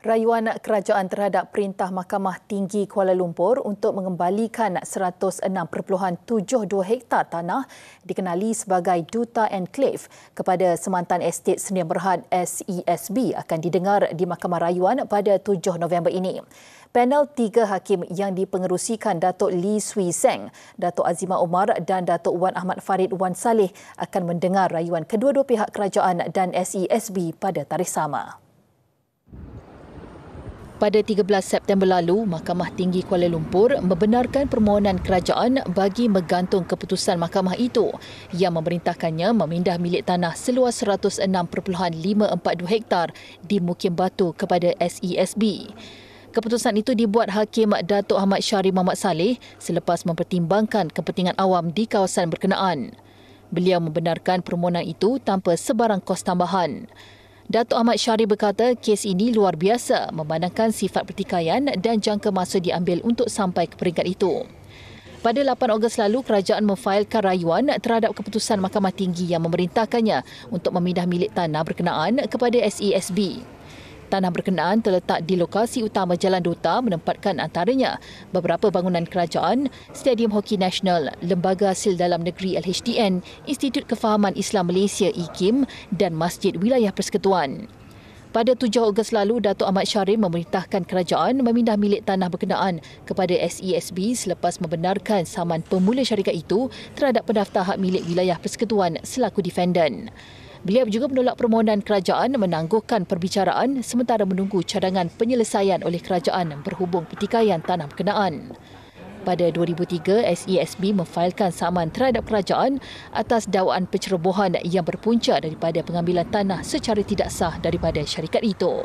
Rayuan kerajaan terhadap perintah Mahkamah Tinggi Kuala Lumpur untuk mengembalikan 106.72 hektar tanah dikenali sebagai Duta Enclave kepada Semantan estet Senior Berhad SESB akan didengar di Mahkamah Rayuan pada 7 November ini. Panel tiga hakim yang dipengerusikan Datuk Lee Sui Seng, Datuk Azima Omar dan Datuk Wan Ahmad Farid Wan Saleh akan mendengar rayuan kedua-dua pihak kerajaan dan SESB pada tarikh sama. Pada 13 September lalu, Mahkamah Tinggi Kuala Lumpur membenarkan permohonan kerajaan bagi menggantung keputusan mahkamah itu yang memerintahkannya memindah milik tanah seluas 106.542 hektar di Mukim Batu kepada SESB. Keputusan itu dibuat Hakim Datuk Ahmad Syari Muhammad Saleh selepas mempertimbangkan kepentingan awam di kawasan berkenaan. Beliau membenarkan permohonan itu tanpa sebarang kos tambahan. Datuk Ahmad Syari berkata kes ini luar biasa memandangkan sifat pertikaian dan jangka masa diambil untuk sampai ke peringkat itu. Pada 8 Ogos lalu, kerajaan memfailkan rayuan terhadap keputusan Mahkamah Tinggi yang memerintahkannya untuk memindah milik tanah berkenaan kepada SESB. Tanah berkenaan terletak di lokasi utama Jalan Duta menempatkan antaranya beberapa bangunan kerajaan, Stadium Hoki Nasional, Lembaga Hasil Dalam Negeri LHDN, Institut Kefahaman Islam Malaysia IKIM dan Masjid Wilayah Persekutuan. Pada 7 Ogos lalu, Datuk Ahmad Syarif memerintahkan kerajaan memindah milik tanah berkenaan kepada SESB selepas membenarkan saman pemula syarikat itu terhadap pendaftar hak milik wilayah persekutuan selaku defendant. Beliau juga menolak permohonan kerajaan menangguhkan perbicaraan sementara menunggu cadangan penyelesaian oleh kerajaan berhubung pertikaian tanah berkenaan. Pada 2003, SESB memfailkan saman terhadap kerajaan atas dakwaan pencerobohan yang berpunca daripada pengambilan tanah secara tidak sah daripada syarikat itu.